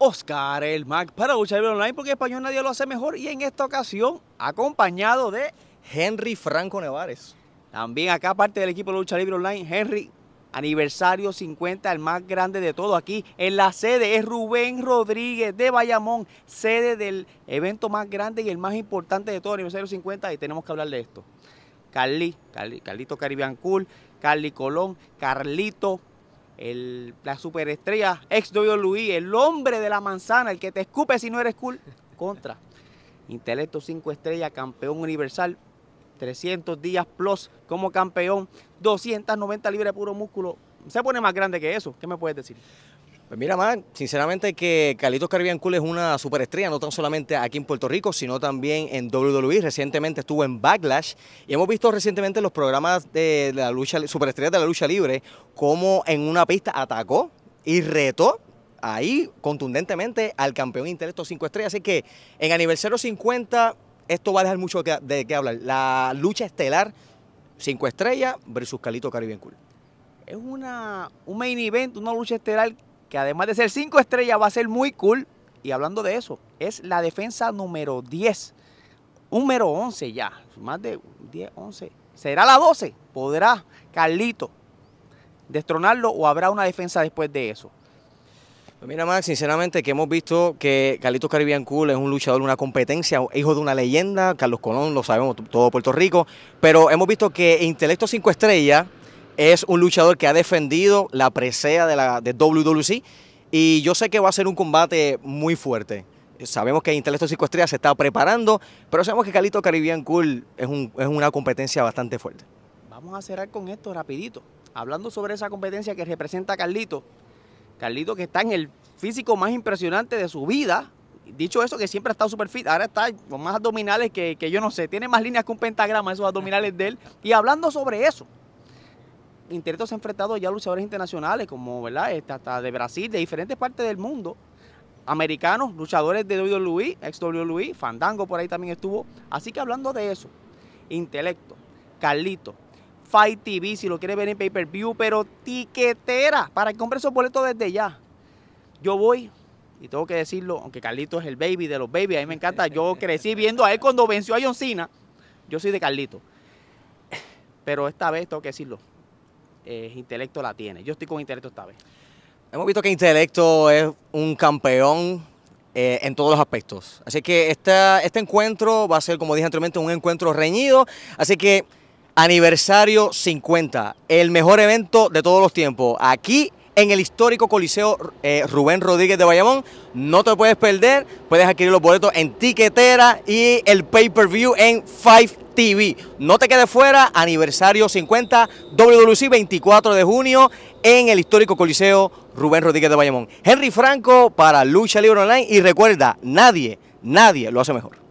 Oscar el Mac para Lucha Libre Online porque español nadie lo hace mejor y en esta ocasión acompañado de Henry Franco Nevares. También acá parte del equipo de Lucha Libre Online, Henry, aniversario 50, el más grande de todo aquí en la sede es Rubén Rodríguez de Bayamón, sede del evento más grande y el más importante de todo, aniversario 50 y tenemos que hablar de esto. Carly, Carlito Caribbean Cool, Carly Colón, Carlito la superestrella ex Luis, e, el hombre de la manzana, el que te escupe si no eres cool, contra. Intelecto 5 estrellas, campeón universal, 300 días plus como campeón, 290 libras de puro músculo. Se pone más grande que eso. ¿Qué me puedes decir? Pues mira, man, sinceramente que Carlitos Caribbean Cool es una superestrella, no tan solamente aquí en Puerto Rico, sino también en WWE. Recientemente estuvo en Backlash y hemos visto recientemente los programas de la lucha, superestrellas de la lucha libre, Como en una pista atacó y retó ahí contundentemente al campeón intelecto 5 estrellas. Así que en aniversario 50 esto va a dejar mucho de qué hablar. La lucha estelar 5 estrellas versus Carlitos Caribbean Cool. Es una, un main event, una lucha estelar que además de ser 5 estrellas va a ser muy cool. Y hablando de eso, es la defensa número 10, número 11 ya, más de 10, 11. ¿Será la 12? ¿Podrá Carlito destronarlo o habrá una defensa después de eso? Pues mira, Max, sinceramente que hemos visto que Carlitos Caribbean Cool es un luchador, una competencia, hijo de una leyenda, Carlos Colón, lo sabemos todo Puerto Rico, pero hemos visto que Intelecto 5 Estrellas es un luchador que ha defendido la presea de, la, de WWC y yo sé que va a ser un combate muy fuerte. Sabemos que Intelecto Psicoestría se está preparando, pero sabemos que Calito Caribbean Cool es, una competencia bastante fuerte. Vamos a cerrar con esto rapidito. Hablando sobre esa competencia que representa Carlito. Carlito que está en el físico más impresionante de su vida, dicho eso, que siempre ha estado super fit, ahora está con más abdominales que, que, yo no sé, tiene más líneas que un pentagrama esos abdominales de él. Y hablando sobre eso, Intelecto se ha enfrentado ya luchadores internacionales, como, ¿verdad? Este, hasta de Brasil, de diferentes partes del mundo americanos, luchadores de WWE, ex Luis, e, Fandango por ahí también estuvo. Así que hablando de eso, intelecto, Carlito, Fight TV, si lo quieres ver en pay-per-view, pero tiquetera, para que compre esos boletos desde ya. Yo voy, y tengo que decirlo, aunque Carlito es el baby de los babies, a mí me encanta, yo crecí viendo a él cuando venció a John yo soy de Carlito. Pero esta vez tengo que decirlo, eh, intelecto la tiene. Yo estoy con intelecto esta vez. Hemos visto que intelecto es un campeón eh, en todos los aspectos. Así que este encuentro va a ser, como dije anteriormente, un encuentro reñido. Así que aniversario 50, el mejor evento de todos los tiempos. Aquí en el histórico Coliseo eh, Rubén Rodríguez de Bayamón. No te puedes perder, puedes adquirir los boletos en tiquetera y el pay-per-view en Five TV. No te quedes fuera, aniversario 50, WWC 24 de junio en el histórico Coliseo Rubén Rodríguez de Bayamón. Henry Franco para Lucha Libre Online y recuerda, nadie, nadie lo hace mejor.